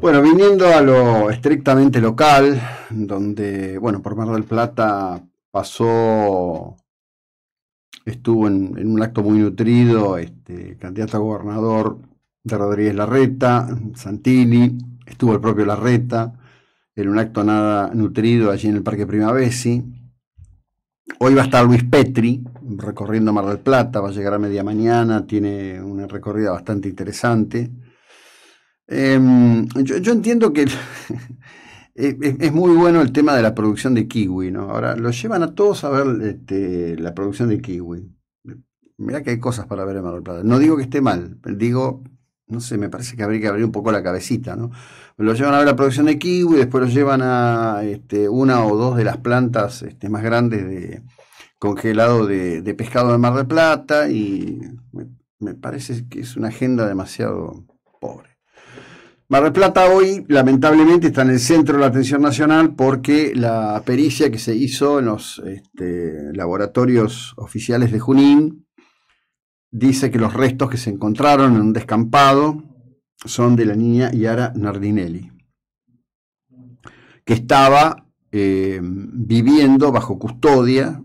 Bueno, viniendo a lo estrictamente local, donde, bueno, por Mar del Plata pasó, estuvo en, un acto muy nutrido, este, candidato a gobernador de Rodríguez Larreta, Santini, estuvo el propio Larreta, en un acto nada nutrido allí en el Parque Primavesi. Hoy va a estar Luis Petri recorriendo Mar del Plata, va a llegar a media mañana, tiene una recorrida bastante interesante. Em, yo, entiendo que es, muy bueno el tema de la producción de kiwi, ¿no? Ahora, lo llevan a todos a ver este, la producción de kiwi. Mirá que hay cosas para ver en Mar del Plata. No digo que esté mal, digo, no sé, me parece que habría que abrir un poco la cabecita, ¿no? Lo llevan a ver la producción de kiwi, después lo llevan a este, una o dos de las plantas este, más grandes de congelado de, pescado de Mar del Plata y me parece que es una agenda demasiado Mar del Plata hoy, lamentablemente, está en el centro de la atención nacional porque la pericia que se hizo en los este, laboratorios oficiales de Junín dice que los restos que se encontraron en un descampado son de la niña Yara Nardinelli, que estaba eh, viviendo bajo custodia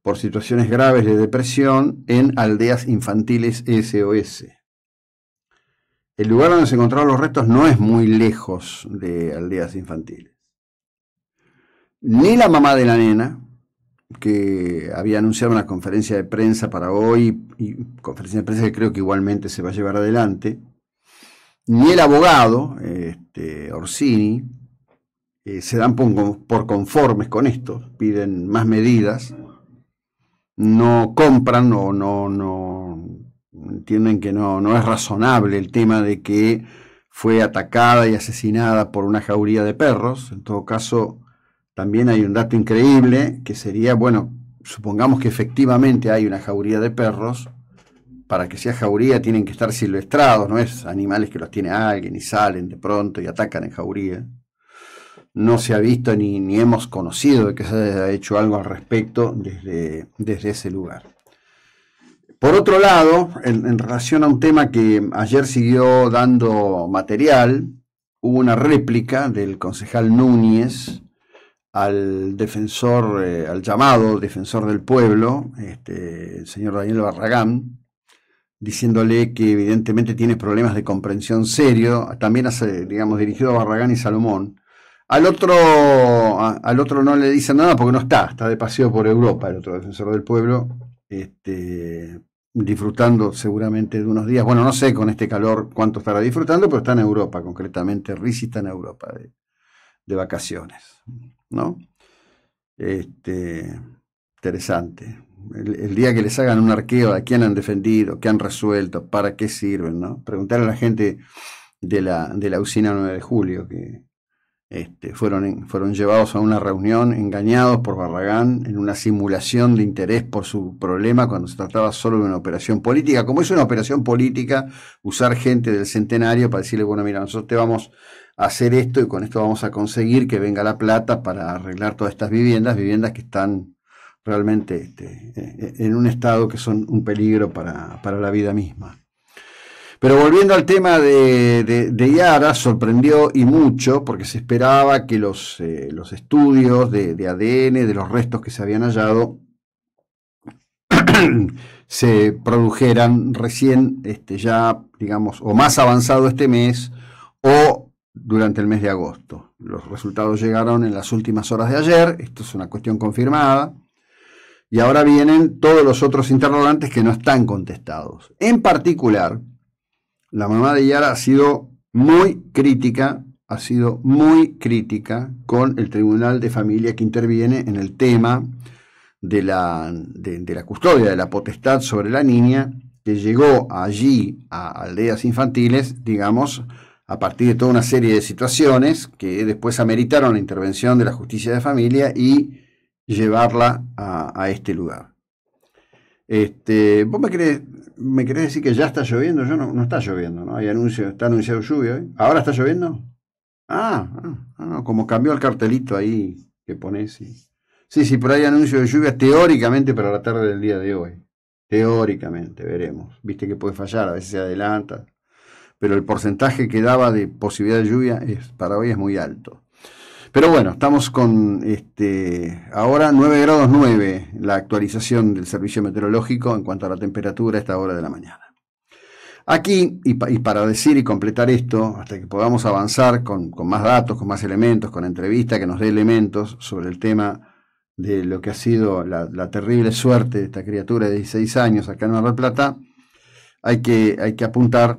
por situaciones graves de depresión en aldeas infantiles SOS. El lugar donde se encontraron los restos no es muy lejos de aldeas infantiles. Ni la mamá de la nena, que había anunciado una conferencia de prensa para hoy, y conferencia de prensa que creo que igualmente se va a llevar adelante, ni el abogado, este, Orsini, eh, se dan por, conformes con esto, piden más medidas, no compran o no, no, entienden que no, no es razonable el tema de que fue atacada y asesinada por una jauría de perros. En todo caso, también hay un dato increíble que sería, bueno, supongamos que efectivamente hay una jauría de perros, para que sea jauría tienen que estar silvestrados, no es animales que los tiene alguien y salen de pronto y atacan en jauría. No se ha visto ni, hemos conocido que se haya hecho algo al respecto desde, desde ese lugar. Por otro lado, en, relación a un tema que ayer siguió dando material, hubo una réplica del concejal Núñez al defensor, eh, al llamado defensor del pueblo, este, el señor Daniel Barragán, diciéndole que evidentemente tiene problemas de comprensión serio, también digamos, dirigido a Barragán y Salomón. Al otro, al otro no le dicen nada porque no está, está de paseo por Europa el otro defensor del pueblo, este, disfrutando seguramente de unos días. Bueno, no sé con este calor cuánto estará disfrutando, pero está en Europa, concretamente. RISI está en Europa de, vacaciones, ¿no? Este, interesante. El, día que les hagan un arqueo de quién han defendido, qué han resuelto, para qué sirven, ¿no? Preguntar a la gente de la, de la usina 9 de julio, que, este, fueron, fueron llevados a una reunión engañados por Barragán en una simulación de interés por su problema cuando se trataba solo de una operación política. Como es una operación política, usar gente del centenario para decirle, bueno, mira, nosotros te vamos a hacer esto y con esto vamos a conseguir que venga la plata para arreglar todas estas viviendas, viviendas que están realmente este, eh, eh, en un estado que son un peligro para la vida misma. Pero volviendo al tema de, Yara, sorprendió y mucho porque se esperaba que los, eh, los estudios de, ADN, de los restos que se habían hallado, se produjeran recién, este, ya, digamos, o más avanzado este mes o durante el mes de agosto. Los resultados llegaron en las últimas horas de ayer, esto es una cuestión confirmada, y ahora vienen todos los otros interrogantes que no están contestados. En particular, la mamá de Yara ha sido muy crítica, ha sido muy crítica con el Tribunal de Familia que interviene en el tema de la, de, la custodia, de la potestad sobre la niña, que llegó allí a aldeas infantiles, digamos, a partir de toda una serie de situaciones que después ameritaron la intervención de la justicia de familia y llevarla a este lugar. Este, ¿Vos me querés, me querés decir que ya está lloviendo? Yo no, no está lloviendo, ¿no? Hay anuncio, está anunciado lluvia ¿eh? ¿Ahora está lloviendo? Ah, no, ah, ah, como cambió el cartelito ahí que pones. Sí. sí, sí, pero hay anuncio de lluvia teóricamente para la tarde del día de hoy. Teóricamente, veremos. Viste que puede fallar, a veces se adelanta. Pero el porcentaje que daba de posibilidad de lluvia es, para hoy es muy alto. Pero bueno, estamos con este, ahora 9 grados 9, la actualización del servicio meteorológico en cuanto a la temperatura a esta hora de la mañana. Aquí, y, para decir y completar esto, hasta que podamos avanzar con, más datos, con más elementos, con entrevista que nos dé elementos sobre el tema de lo que ha sido la, terrible suerte de esta criatura de 16 años acá en Mar Plata, hay que, hay que apuntar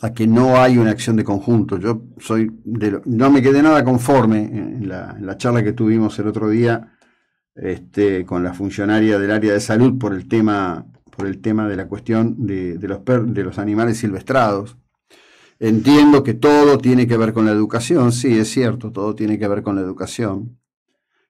a que no hay una acción de conjunto. Yo soy de no me quedé nada conforme en la, charla que tuvimos el otro día este, con la funcionaria del área de salud por el tema, por el tema de la cuestión de, los, de los animales silvestrados. Entiendo que todo tiene que ver con la educación, sí, es cierto, todo tiene que ver con la educación,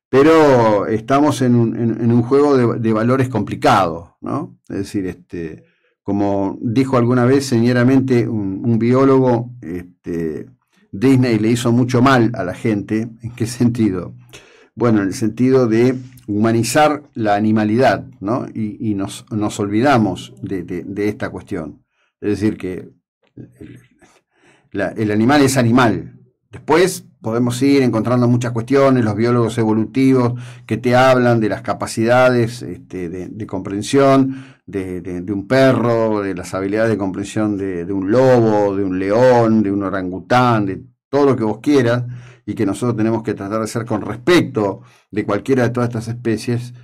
pero estamos en un, en, un juego de, de valores complicados, ¿no? Es decir, este, como dijo alguna vez señeramente un, biólogo, este, Disney le hizo mucho mal a la gente. ¿En qué sentido? Bueno, en el sentido de humanizar la animalidad, ¿no? Y, nos, olvidamos de, esta cuestión. Es decir, que el, animal es animal. Después podemos ir encontrando muchas cuestiones, los biólogos evolutivos que te hablan de las capacidades este, de, comprensión, de, un perro, de las habilidades de comprensión de, un lobo, de un león, de un orangután, de todo lo que vos quieras, y que nosotros tenemos que tratar de ser con respecto de cualquiera de todas estas especies,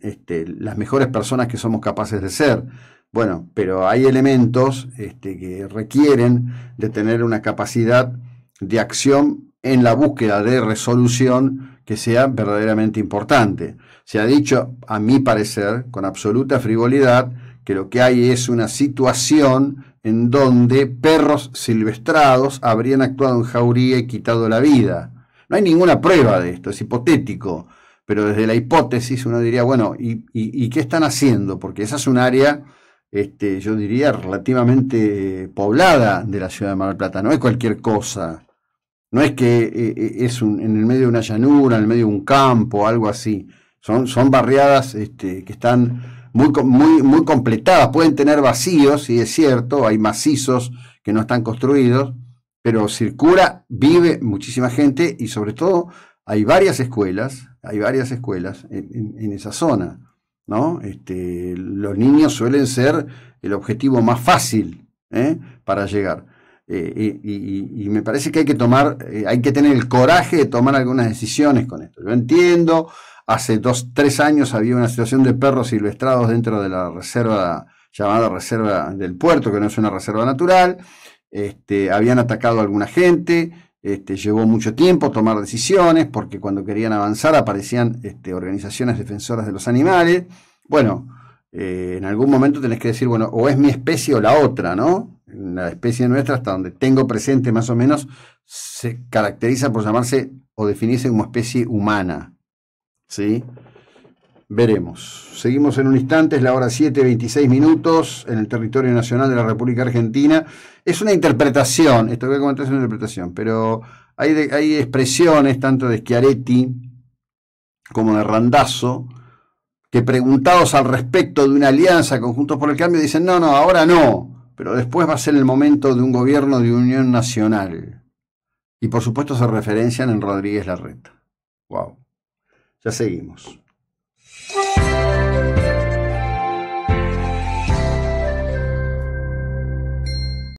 este, las mejores personas que somos capaces de ser. Bueno, pero hay elementos este, que requieren de tener una capacidad de acción en la búsqueda de resolución que sea verdaderamente importante. Se ha dicho, a mi parecer, con absoluta frivolidad, que lo que hay es una situación en donde perros silvestrados habrían actuado en jauría y quitado la vida. No hay ninguna prueba de esto, es hipotético, pero desde la hipótesis uno diría, bueno, ¿y, qué están haciendo? Porque esa es un área, este, yo diría, relativamente eh, poblada de la ciudad de Mar del Plata, no es cualquier cosa. No es que eh, eh, es un, en el medio de una llanura, en el medio de un campo, algo así. Son, son barriadas este, que están muy, muy, completadas, pueden tener vacíos, y es cierto, hay macizos que no están construidos, pero circula, vive muchísima gente y sobre todo hay varias escuelas, hay varias escuelas en, esa zona, ¿no? Este, los niños suelen ser el objetivo más fácil ¿eh? para llegar. Eh, eh, y, me parece que hay que tomar, hay que tener el coraje de tomar algunas decisiones con esto. Yo entiendo Hace dos, tres años había una situación de perros silvestrados dentro de la reserva llamada Reserva del Puerto, que no es una reserva natural. Este, habían atacado a alguna gente, este, llevó mucho tiempo tomar decisiones, porque cuando querían avanzar aparecían este, organizaciones defensoras de los animales. Bueno, eh, en algún momento tenés que decir, bueno, o es mi especie o la otra, ¿no? La especie nuestra, hasta donde tengo presente más o menos, se caracteriza por llamarse o definirse como especie humana. ¿sí? Veremos. Seguimos en un instante, es la hora 7:26 minutos en el territorio nacional de la República Argentina. Es una interpretación, esto que voy es una interpretación, pero hay, hay expresiones tanto de Schiaretti como de Randazzo que preguntados al respecto de una alianza con por el Cambio dicen, no, no, ahora no, pero después va a ser el momento de un gobierno de unión nacional. Y por supuesto se referencian en Rodríguez Larreta. Wow. Ya seguimos.